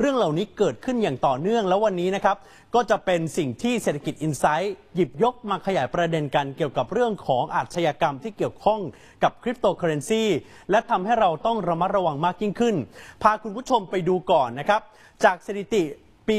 เรื่องเหล่านี้เกิดขึ้นอย่างต่อเนื่องแล้ววันนี้นะครับ ก็จะเป็นสิ่งที่เศรษฐกิจอินไซต์หยิบยกมาขยายประเด็นกันเกี่ยวกับเรื่องของอาชญากรรมที่เกี่ยวข้องกับคริปโตเคอเรนซีและทำให้เราต้องระมัดระวังมากยิ่งขึ้น พาคุณผู้ชมไปดูก่อนนะครับจากสถิติปี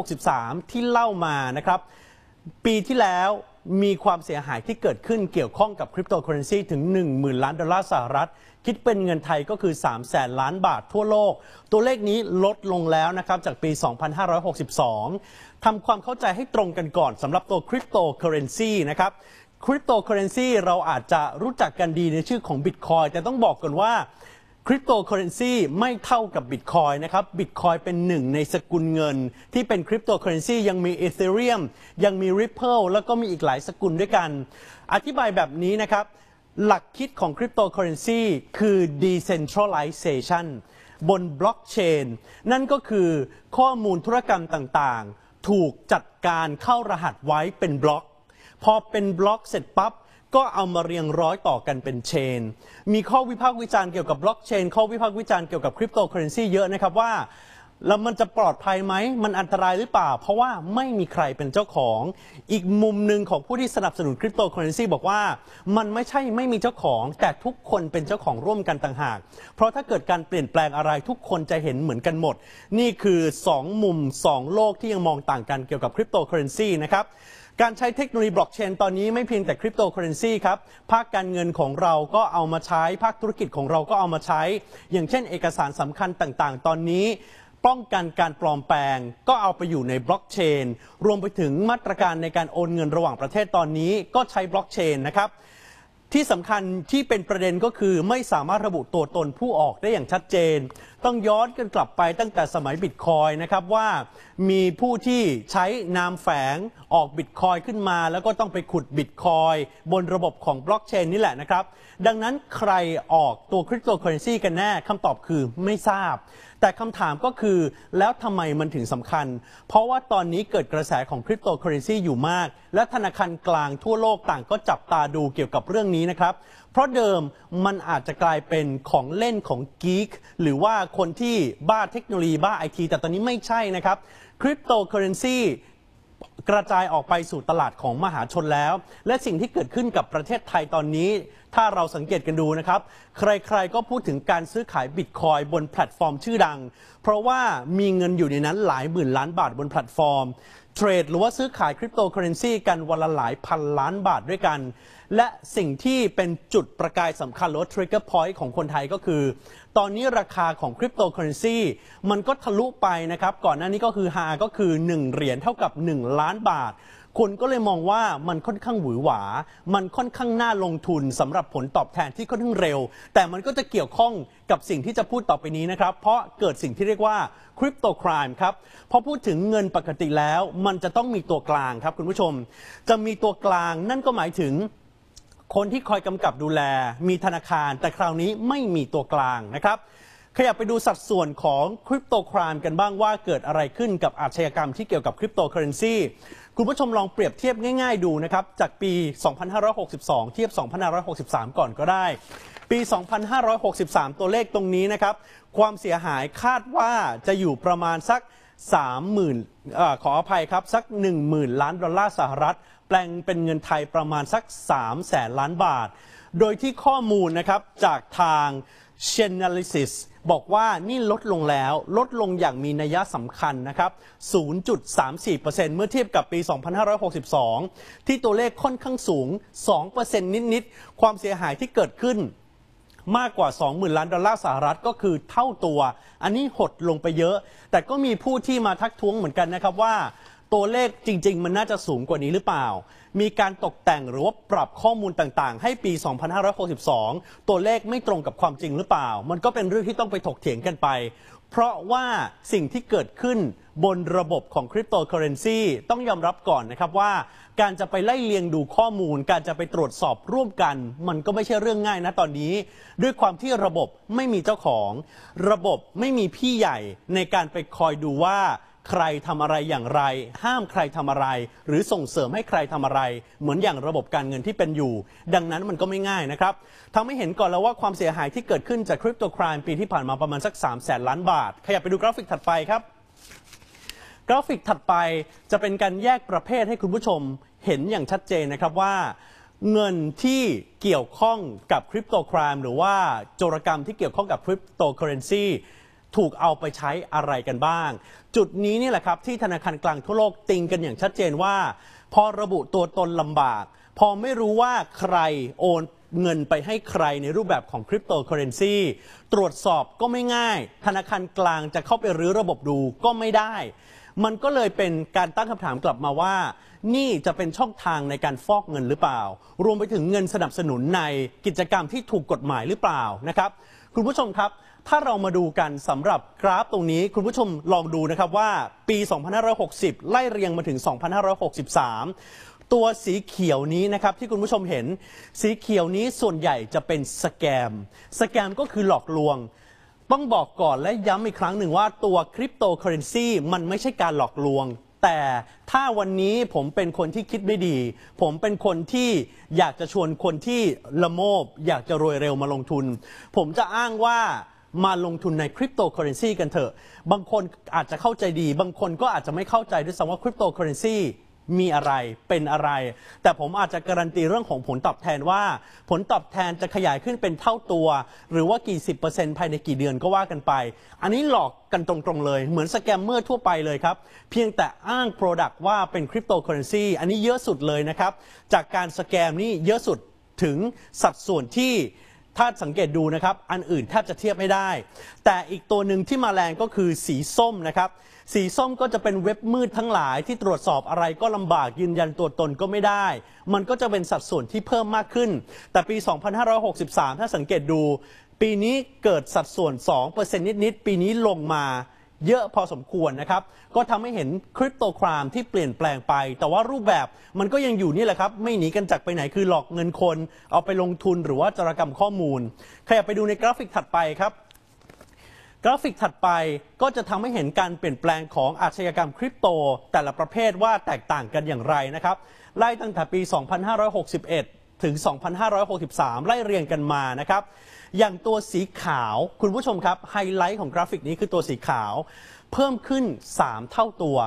2563 ที่เล่ามานะครับ ปีที่แล้วมีความเสียหายที่เกิดขึ้นเกี่ยวข้องกับคริปโตเคอเรนซีถึง10,000 ล้านดอลลาร์สหรัฐ คิดเป็นเงินไทยก็คือ3 0 0แสนล้านบาททั่วโลก ตัวเลขนี้ลดลงแล้วนะครับจากปี 2562ทำความเข้าใจให้ตรงกันก่อนสำหรับตัวคริปโตเคอเรนซีนะครับคริปโตเคอเรนซีเราอาจจะรู้จักกันดีในชื่อของบิตคอยแต่ต้องบอกก่อนว่าริปโตเคอเรนซีไม่เท่ากับบิตคอยนะครับ บิตคอยเป็นหนึ่งในสกุลเงิน ที่เป็นคริปโตเคอเรนซียังมีเอเธเรียมยังมีริปเพิลแล้วก็มีอีกหลายสกุลด้วยกัน อธิบายแบบนี้นะครับ หลักคิดของคริปโตเคอเรนซีคือ decentralization บนบล็อกเชนนั่นก็คือข้อมูลธุรกรรมต่างๆ ถูกจัดการเข้ารหัสไว้เป็นบล็อกพอเป็นบล็อกเสร็จปับ๊บก็เอามาเรียงร้อยต่อกันเป็นเชน มีข้อวิพากษ์วิจารณ์เกี่ยวกับบล็อกเชนข้อวิพากษ์วิจารณ์เกี่ยวกับคริปโตเคอเรนซีเยอะนะครับว่าแล้วมันจะปลอดภัยไหมมันอันตรายหรือเปล่า เพราะว่าไม่มีใครเป็นเจ้าของ อีกมุมหนึ่งของผู้ที่สนับสนุนคริปโตเคอเรนซีบอกว่า มันไม่ใช่ไม่มีเจ้าของแต่ทุกคนเป็นเจ้าของร่วมกันต่างหากเพราะถ้าเกิดการเปลี่ยนแปลงอะไรทุกคนจะเห็นเหมือนกันหมด นี่คือ 2 มุม2โลกที่ยังมองต่างกันเกี่ยวกับคริปโตเคอเรนซีนะครับการใช้เทคโนโลยีบล็อกเชนตอนนี้ไม่เพียงแต่คริปโตเคอเรนซีครับ ภาคการเงินของเราก็เอามาใช้ ภาคธุรกิจของเราก็เอามาใช้ อย่างเช่น เอกสารสำคัญต่างๆ ตอนนี้ ป้องกันการปลอมแปลง ก็เอาไปอยู่ในบล็อกเชนรวมไปถึงมาตรการในการโอนเงินระหว่างประเทศตอนนี้ก็ใช้บล็อกเชนนะครับ ที่สำคัญที่เป็นประเด็นก็คือไม่สามารถระบุตัวตนผู้ออกได้อย่างชัดเจนต้องย้อนกันกลับไปตั้งแต่สมัยบิตคอยนะครับว่ามีผู้ที่ใช้นามแฝงออกบิตคอยขึ้นมา แล้วก็ต้องไปขุดบิตคอยบนระบบของบล็อกเชนนี่แหละนะครับ ดังนั้นใครออกตัวคริปโตเคอเรนซีกันแน่คำตอบคือไม่ทราบ แต่คำถามก็คือแล้วทำไมมันถึงสำคัญ เพราะว่าตอนนี้เกิดกระแสของคริปโตเคอเรนซีอยู่มาก และธนาคารกลางทั่วโลกต่างก็จับตาดูเกี่ยวกับเรื่องนี้นะครับเพราะเดิมมันอาจจะกลายเป็นของเล่นของกีกหรือว่าคนที่บ้าเทคโนโลยีบ้าไอทีแต่ตอนนี้ไม่ใช่นะครับคริปโตเคอเรนซีกระจายออกไปสู่ตลาดของมหาชนแล้ว และสิ่งที่เกิดขึ้นกับประเทศไทยตอนนี้ถ้าเราสังเกตกันดูนะครับ ใครๆ ก็พูดถึงการซื้อขายบิตคอยบนแพลตฟอร์มชื่อดัง เพราะว่ามีเงินอยู่ในนั้นหลายหมื่นล้านบาทบนแพลตฟอร์ม เทรดหรือว่าซื้อขายคริปโตเคอเรนซีกันวันละหลายพันล้านบาทด้วยกัน และสิ่งที่เป็นจุดประกายสำคัญหรือทริกเกอร์พอยต์ของคนไทยก็คือ ตอนนี้ราคาของคริปโตเคอเรนซีมันก็ทะลุไปนะครับ ก่อนหน้านี้ก็คือฮาก็คือ 1เหรียญเท่ากับ 1 ล้านบาทคนก็เลยมองว่ามันค่อนข้างหวือหวา มันค่อนข้างน่าลงทุน สำหรับผลตอบแทนที่ค่อนข้างเร็ว แต่มันก็จะเกี่ยวข้องกับสิ่งที่จะพูดต่อไปนี้นะครับ เพราะเกิดสิ่งที่เรียกว่าคริปโตครามครับ พอพูดถึงเงินปกติแล้ว มันจะต้องมีตัวกลางครับคุณผู้ชม จะมีตัวกลางนั่นก็หมายถึงคนที่คอยกำกับดูแล มีธนาคาร แต่คราวนี้ไม่มีตัวกลางนะครับ ขยับไปดูสัดส่วนของคริปโตครามกันบ้างว่าเกิดอะไรขึ้นกับ อาชญากรรมที่เกี่ยวกับคริปโตเคอเรนซีคุณผู้ชมลองเปรียบเทียบง่ายๆดูนะครับจากปี 2562 เทียบ 2563 ก่อนก็ได้ ปี 2563 ตัวเลขตรงนี้นะครับความเสียหายคาดว่าจะอยู่ประมาณสัก 30,000ขออภัยครับสัก10,000 ล้านดอลลาร์สหรัฐ แปลงเป็นเงินไทยประมาณสัก3แสนล้านบาท โดยที่ข้อมูลนะครับจากทาง c h a n a l y s i s บอกว่านี่ลดลงแล้วลดลงอย่างมีนัยสำคัญนะครับ 0.34%เมื่อเทียบกับปี 2562 ที่ตัวเลขค่อนข้างสูง 2%นิด ๆ ความเสียหายที่เกิดขึ้น มากกว่า 20,000 ล้านดอลลาร์สหรัฐก็คือเท่าตัว อันนี้หดลงไปเยอะ แต่ก็มีผู้ที่มาทักท้วงเหมือนกันนะครับว่าตัวเลขจริง ๆ มันน่าจะสูงกว่านี้หรือเปล่า มีการตกแต่งหรือว่าปรับข้อมูลต่างๆ ให้ปี 2562 ตัวเลขไม่ตรงกับความจริงหรือเปล่า มันก็เป็นเรื่องที่ต้องไปถกเถียงกันไป เพราะว่าสิ่งที่เกิดขึ้นบนระบบของคริปโตเคอเรนซีต้องยอมรับก่อนนะครับว่า การจะไปไล่เลียงดูข้อมูลการจะไปตรวจสอบร่วมกัน มันก็ไม่ใช่เรื่องง่ายนะตอนนี้ ด้วยความที่ระบบไม่มีเจ้าของ ระบบไม่มีพี่ใหญ่ในการไปคอยดูว่าใครทำอะไรอย่างไร ห้ามใครทำอะไร หรือส่งเสริมให้ใครทำอะไร เหมือนอย่างระบบการเงินที่เป็นอยู่ ดังนั้นมันก็ไม่ง่ายนะครับทำให้เห็นก่อนแล้วว่าความเสียหายที่เกิดขึ้นจากคริปโตครามปีที่ผ่านมาประมาณสัก 3 0 0แสนล้านบาท ขยับไปดูกราฟิกถัดไปครับ กราฟิกถัดไปจะเป็นการแยกประเภทให้คุณผู้ชมเห็นอย่างชัดเจนนะครับว่าเงินที่เกี่ยวข้องกับคริปโตครามหรือว่าโจรกรรมที่เกี่ยวข้องกับคริปโตเคอเรนซีถูกเอาไปใช้อะไรกันบ้าง จุดนี้นี่แหละครับ ที่ธนาคารกลางทั่วโลกติงกันอย่างชัดเจนว่า พอระบุตัวตนลำบาก พอไม่รู้ว่าใครโอนเงินไปให้ใครในรูปแบบของคริปโตเคอเรนซีตรวจสอบก็ไม่ง่าย ธนาคารกลางจะเข้าไปรื้อระบบดูก็ไม่ได้ มันก็เลยเป็นการตั้งคำถามกลับมาว่า นี่จะเป็นช่องทางในการฟอกเงินหรือเปล่า รวมไปถึงเงินสนับสนุนในกิจกรรมที่ถูกกฎหมายหรือเปล่านะครับ คุณผู้ชมครับถ้าเรามาดูกันสำหรับกราฟตรงนี้คุณผู้ชมลองดูนะครับว่า ปี 2560 ไล่เรียงมาถึง 2563 ตัวสีเขียวนี้นะครับ ที่คุณผู้ชมเห็น สีเขียวนี้ส่วนใหญ่จะเป็นสแกม สแกมก็คือหลอกลวง ต้องบอกก่อนและย้ำอีกครั้งหนึ่งว่าตัวคริปโตเคอเรนซีมันไม่ใช่การหลอกลวง แต่ถ้าวันนี้ผมเป็นคนที่คิดไม่ดี ผมเป็นคนที่อยากจะชวนคนที่ละโมบ อยากจะรวยเร็วมาลงทุน ผมจะอ้างว่ามาลงทุนในคริปโตเคอเรนซีกันเถอะ บางคนอาจจะเข้าใจดี บางคนก็อาจจะไม่เข้าใจด้วยซ้ำว่าคริปโตเคอเรนซีมีอะไร เป็นอะไร แต่ผมอาจจะการันตีเรื่องของผลตอบแทนว่าผลตอบแทนจะขยายขึ้นเป็นเท่าตัว หรือว่ากี่สิบเปอร์เซ็นต์ภายในกี่เดือนก็ว่ากันไป อันนี้หลอกกันตรงๆเลย เหมือนสแกมเมอร์ทั่วไปเลยครับ เพียงแต่อ้าง Product ว่าเป็นคริปโตเคอเรนซี อันนี้เยอะสุดเลยนะครับ จากการสแกมนี่เยอะสุดถึงสัดส่วนที่ถ้าสังเกตดูนะครับอันอื่นแทบจะเทียบไม่ได้ แต่อีกตัวหนึ่งที่มาแรงก็คือสีส้มนะครับ สีส้มก็จะเป็นเว็บมืดทั้งหลายที่ตรวจสอบอะไรก็ลำบากยืนยันตัวตนก็ไม่ได้ มันก็จะเป็นสัดส่วนที่เพิ่มมากขึ้น แต่ปี 2563 ถ้าสังเกตดู ปีนี้เกิดสัดส่วน2%นิด ๆ ปีนี้ลงมาเยอะพอสมควรนะครับ ก็ทำให้เห็นคริปโตครามที่เปลี่ยนแปลงไป แต่ว่ารูปแบบมันก็ยังอยู่นี่แหละครับ ไม่หนีกันจากไปไหนคือหลอกเงินคน เอาไปลงทุนหรือว่าจารกรรมข้อมูลขยับไปดูในกราฟิกถัดไปครับ กราฟิกถัดไปก็จะทำให้เห็นการเปลี่ยนแปลงของอาชญากรรมคริปโตแต่ละประเภทว่าแตกต่างกันอย่างไรนะครับ ไล่ตั้งแต่ปี 2561 ถึง 2563 ไล่เรียงกันมานะครับอย่างตัวสีขาวคุณผู้ชมครับไฮไลท์ของกราฟิกนี้คือตัวสีขาว เพิ่มขึ้น 3 เท่าตัว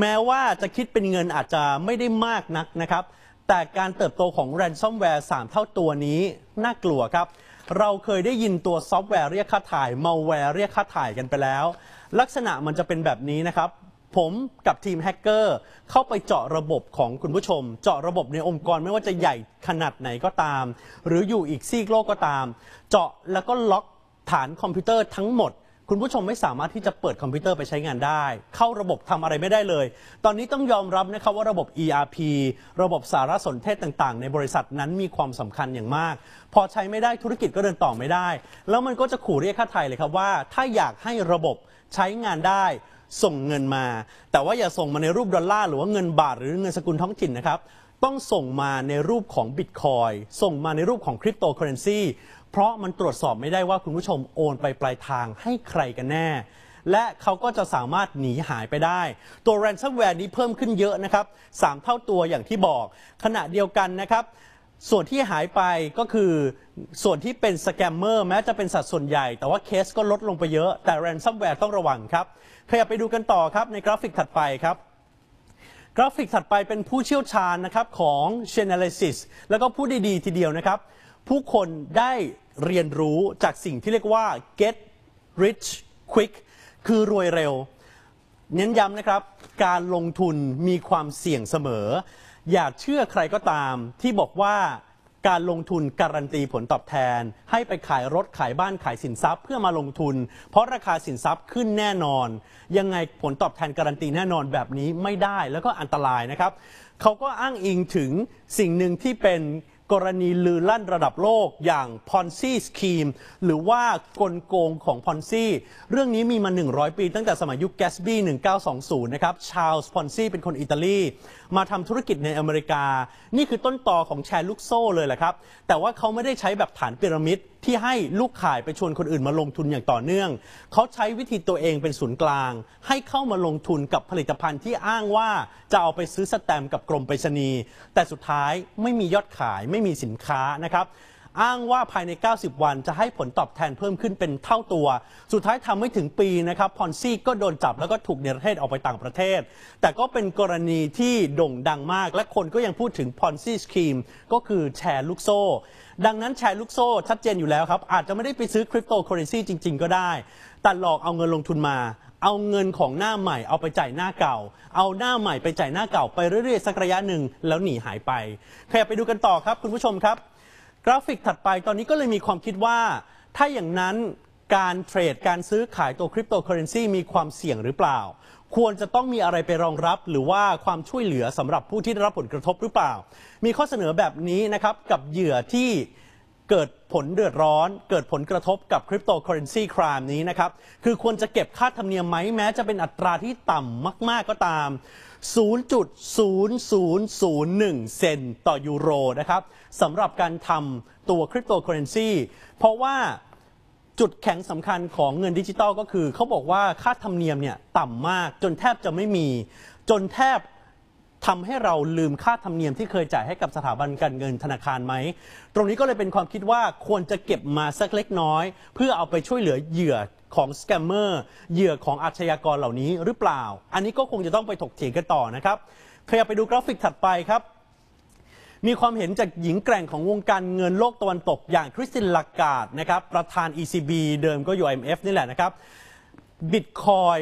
แม้ว่าจะคิดเป็นเงินอาจจะไม่ได้มากนักนะครับ แต่การเติบโตของแรนซอมแวร์3เท่าตัวนี้ น่ากลัวครับ เราเคยได้ยินตัวซอฟต์แวร์เรียกค่าถ่ายมัลแวร์เรียกค่าถ่ายกันไปแล้ว ลักษณะมันจะเป็นแบบนี้นะครับผมกับทีมแฮกเกอร์เข้าไปเจาะระบบของคุณผู้ชม เจาะระบบในองค์กรไม่ว่าจะใหญ่ขนาดไหนก็ตาม หรืออยู่อีกซีกโลกก็ตาม เจาะแล้วก็ล็อกฐานคอมพิวเตอร์ทั้งหมด คุณผู้ชมไม่สามารถที่จะเปิดคอมพิวเตอร์ไปใช้งานได้ เข้าระบบทำอะไรไม่ได้เลย ตอนนี้ต้องยอมรับนะครับว่าระบบ ERP ระบบสารสนเทศต่างๆ ในบริษัทนั้นมีความสำคัญอย่างมาก พอใช้ไม่ได้ธุรกิจก็เดินต่อไม่ได้ แล้วมันก็จะขู่เรียกค่าไทยเลยครับว่า ถ้าอยากให้ระบบใช้งานได้ส่งเงินมา แต่ว่าอย่าส่งมาในรูปดอลลาร์ หรือว่าเงินบาท หรือเงินสกุลท้องถิ่นนะครับ ต้องส่งมาในรูปของบิตคอยส่งมาในรูปของคริปโตเคอเรนซีเพราะมันตรวจสอบไม่ได้ว่าคุณผู้ชมโอนไปปลายทางให้ใครกันแน่ และเขาก็จะสามารถหนีหายไปได้ ตัวแรนซ์แวร์นี้เพิ่มขึ้นเยอะนะครับ 3 เท่าตัวอย่างที่บอก ขณะเดียวกันนะครับส่วนที่หายไปก็คือส่วนที่เป็นสแกมเมอร์แม้จะเป็นสัดส่วนใหญ่ แต่ว่าเคสก็ลดลงไปเยอะแต่แรนซัมแวร์ต้องระวังครับ ขยับไปดูกันต่อครับในกราฟิกถัดไปครับ กราฟิกถัดไปเป็นผู้เชี่ยวชาญนะครับของ s h a n a l ิซ i s แล้วก็ผู้ดีๆทีเดียวนะครับ ผู้คนได้เรียนรู้จากสิ่งที่เรียกว่า get rich quick คือรวยเร็ว เน้นย้ำนะครับ การลงทุนมีความเสี่ยงเสมออย่าเชื่อใครก็ตามที่บอกว่าการลงทุนการันตีผลตอบแทน ให้ไปขายรถขายบ้านขายสินทรัพย์เพื่อมาลงทุน เพราะราคาสินทรัพย์ขึ้นแน่นอน ยังไงผลตอบแทนการันตีแน่นอนแบบนี้ไม่ได้แล้วก็อันตรายนะครับ เขาก็อ้างอิงถึงสิ่งหนึ่งที่เป็นกรณีลือลั่นระดับโลกอย่างพอนซี่สคีมหรือว่ากลโกงของพอนซี่เรื่องนี้มีมา 100 ปี ตั้งแต่สมัยยุคแกสบี้1920นะครับชาลส์พอนซี่เป็นคนอิตาลี มาทำธุรกิจในอเมริกา นี่คือต้นต่อของแชร์ลูกโซ่เลยแหละครับแต่ว่าเขาไม่ได้ใช้แบบฐานพีระมิดที่ให้ลูกขายไปชวนคนอื่นมาลงทุนอย่างต่อเนื่อง เขาใช้วิธีตัวเองเป็นศูนย์กลางให้เข้ามาลงทุนกับผลิตภัณฑ์ที่อ้างว่า จะเอาไปซื้อสแตมป์กับกรมไปรษณีย์แต่สุดท้ายไม่มียอดขายไม่มีสินค้านะครับอ้างว่าภายใน 90 วันจะให้ผลตอบแทนเพิ่มขึ้นเป็นเท่าตัว สุดท้ายทำไม่ถึงปีนะครับพอนซี่ก็โดนจับแล้วก็ถูกเนรเทศออกไปต่างประเทศ แต่ก็เป็นกรณีที่โด่งดังมาก และคนก็ยังพูดถึงพอนซี่สกีมก็คือแชร์ลูกโซ่ ดังนั้นแชร์ลูกโซ่ ชัดเจนอยู่แล้วครับ อาจจะไม่ได้ไปซื้อคริปโตเคอเรนซีจริง ๆ ก็ได้แต่หลอกเอาเงินลงทุนมา เอาเงินของหน้าใหม่เอาไปจ่ายหน้าเก่า เอาหน้าใหม่ไปจ่ายหน้าเก่าไปเรื่อยๆสักระยะหนึ่งแล้วหนีหายไปขยับไปดูกันต่อครับคุณผู้ชมครับกราฟิกถัดไปตอนนี้ก็เลยมีความคิดว่า ถ้าอย่างนั้นการเทรดการซื้อขายตัวคริปโตเคอเรนซีมีความเสี่ยงหรือเปล่า ควรจะต้องมีอะไรไปรองรับหรือว่าความช่วยเหลือสำหรับผู้ที่ได้รับผลกระทบหรือเปล่า มีข้อเสนอแบบนี้นะครับกับเหยื่อที่เกิดผลเดือดร้อนเกิดผลกระทบกับคริปโตเคอเรนซีครามนี้นะครับ คือควรจะเก็บค่าธรรมเนียมไหมแม้จะเป็นอัตราที่ต่ำมาก ๆก็ตาม 0.0001 เซนต่อยูโรนะครับสำหรับการทำตัวคริปโตเคอเรนซีเพราะว่าจุดแข็งสำคัญของเงินดิจิตอลก็คือ เขาบอกว่าค่าธรรมเนียมเนี่ยต่ำมาก จนแทบจะไม่มีจนแทบทำให้เราลืมค่าธรรมเนียมที่เคยจ่ายให้กับสถาบันการเงินธนาคารไหม ตรงนี้ก็เลยเป็นความคิดว่าควรจะเก็บมาสักเล็กน้อย เพื่อเอาไปช่วยเหลือเหยื่อของสแกมเมอร์เหยื่อของอาชญากรเหล่านี้หรือเปล่า อันนี้ก็คงจะต้องไปถกเถียงกันต่อนะครับขยับไปดูกราฟิกถัดไปครับ มีความเห็นจากหญิงแกร่งของวงการเงินโลกตะวันตกอย่างคริสตินลากาดนะครับประธาน ECB เดิมก็อยู่ IMF นี่แหละนะครับบิตคอย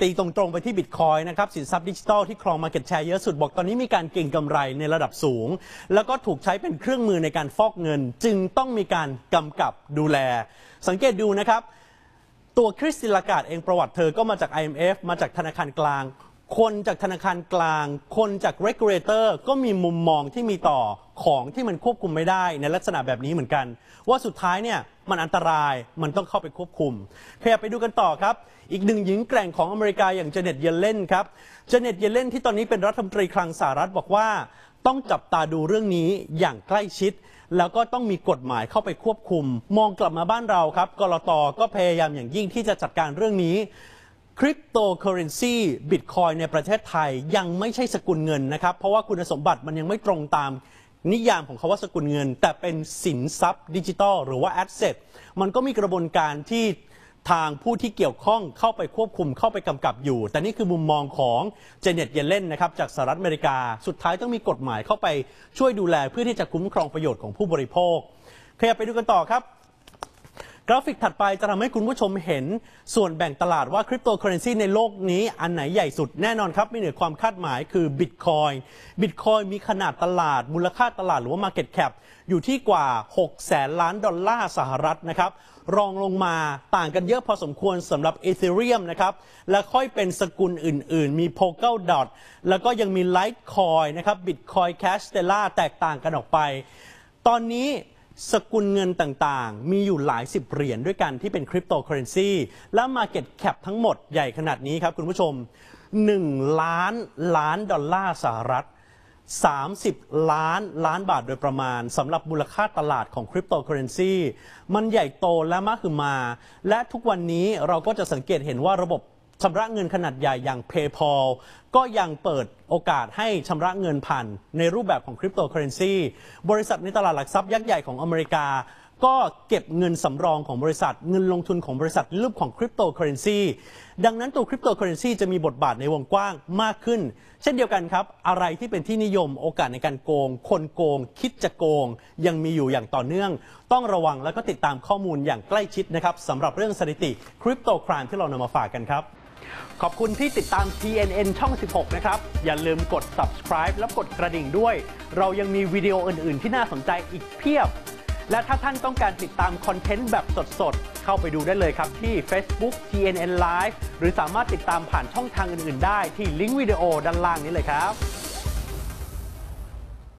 ตีตรงๆไปที่บิตคอยนะครับสินทรัพย์ดิจิทัลที่ครองมาเก็ตแชร์เยอะสุดบอกตอนนี้มีการเก่งกำไรในระดับสูง แล้วก็ถูกใช้เป็นเครื่องมือในการฟอกเงิน จึงต้องมีการกำกับดูแล สังเกตดูนะครับ ตัวคริสติลากาดเองประวัติเธอก็มาจาก IMF มาจากธนาคารกลาง คนจากธนาคารกลาง คนจากเรกูเลเตอร์ก็มีมุมมองที่มีต่อของที่มันควบคุมไม่ได้ในลักษณะแบบนี้เหมือนกัน ว่าสุดท้ายเนี่ยมันอันตราย มันต้องเข้าไปควบคุมขยับไปดูกันต่อครับ อีกหนึ่งหญิงแกร่งของอเมริกาอย่างเจเน็ตเยเลนครับ เจเน็ตเยเลนที่ตอนนี้เป็นรัฐมนตรีคลังสหรัฐ บอกว่าต้องจับตาดูเรื่องนี้อย่างใกล้ชิด แล้วก็ต้องมีกฎหมายเข้าไปควบคุม มองกลับมาบ้านเราครับกรตก็พยายามอย่างยิ่งที่จะจัดการเรื่องนี้ คริปโตเคอเรนซีบิตคอยในประเทศไทยยังไม่ใช่สกุลเงินนะครับ เพราะว่าคุณสมบัติมันยังไม่ตรงตามนิยามของคาว่าสกุลเงิน แต่เป็นสินทรัพย์ ดิจิทัลหรือว่าแอสเซทมันก็มีกระบวนการที่ทางผู้ที่เกี่ยวข้องเข้าไปควบคุมเข้าไปกำกับอยู่ แต่นี่คือมุมมองของเจเน็ตเยเลนนะครับจากสหรัฐอเมริกา สุดท้ายต้องมีกฎหมายเข้าไปช่วยดูแลเพื่อที่จะคุ้มครองประโยชน์ของผู้บริโภคขยับไปดูกันต่อครับกราฟิกถัดไปจะทำให้คุณผู้ชมเห็นส่วนแบ่งตลาดว่าคริปโตเคอเรนซีในโลกนี้อันไหนใหญ่สุดแน่นอนครับไม่เหนือความคาดหมายคือบิตคอยบิตคอยมีขนาดตลาดมูลค่าตลาดหรือว่าร์เก็ตแคปอยู่ที่กว่า6แสนล้านดอลลาร์สหรัฐนะครับรองลงมาต่างกันเยอะพอสมควรสำหรับเอเธเรียมนะครับและค่อยเป็นสกุลอื่นๆ มีโพเกลดอทแล้วก็ยังมีไลท์คอยนะครับบิตคอยแคชเตล่าแตกต่างกันออกไป ตอนนี้สกุลเงินต่างๆ มีอยู่หลายสิบเหรียญด้วยกันที่เป็นคริปโตเคอเรนซีและมาเก็ตแคปทั้งหมดใหญ่ขนาดนี้ครับคุณผู้ชม 1 ล้านล้านดอลลาร์สหรัฐ 30 ล้านล้านบาทโดยประมาณสำหรับมูลค่าตลาดของคริปโตเคอเรนซีมันใหญ่โตและมากขึ้นมา และทุกวันนี้เราก็จะสังเกตเห็นว่าระบบชำระเงินขนาดใหญ่อย่าง PayPal ก็ยังเปิดโอกาสให้ชำระเงินผ่าน ในรูปแบบของคริปโตเคอเรนซี บริษัทในตลาดหลักทรัพย์ยักษ์ใหญ่ของอเมริกา ก็เก็บเงินสำรองของบริษัทเงินลงทุนของบริษัทรูปของคริปโตเคอเรนซี ดังนั้นตัวคริปโตเคอเรนซีจะมีบทบาทในวงกว้างมากขึ้น เช่นเดียวกันครับ อะไรที่เป็นที่นิยมโอกาสในการโกง คนโกง คิดจะโกง ยังมีอยู่อย่างต่อเนื่อง ต้องระวังแล้วก็ติดตามข้อมูลอย่างใกล้ชิดนะครับสำหรับเรื่องสถิติคริปโตครานที่เรานำมาฝากกันครับขอบคุณที่ติดตาม TNN ช่อง 16 นะครับ อย่าลืมกด subscribe และกดกระดิ่งด้วย เรายังมีวิดีโออื่น ๆ ที่น่าสนใจอีกเพียบ และถ้าท่านต้องการติดตามคอนเทนต์แบบสด ๆ เข้าไปดูได้เลยครับที่ Facebook TNN Live หรือสามารถติดตามผ่านช่องทางอื่น ๆ ได้ที่ลิงก์วิดีโอด้านล่างนี้เลยครับ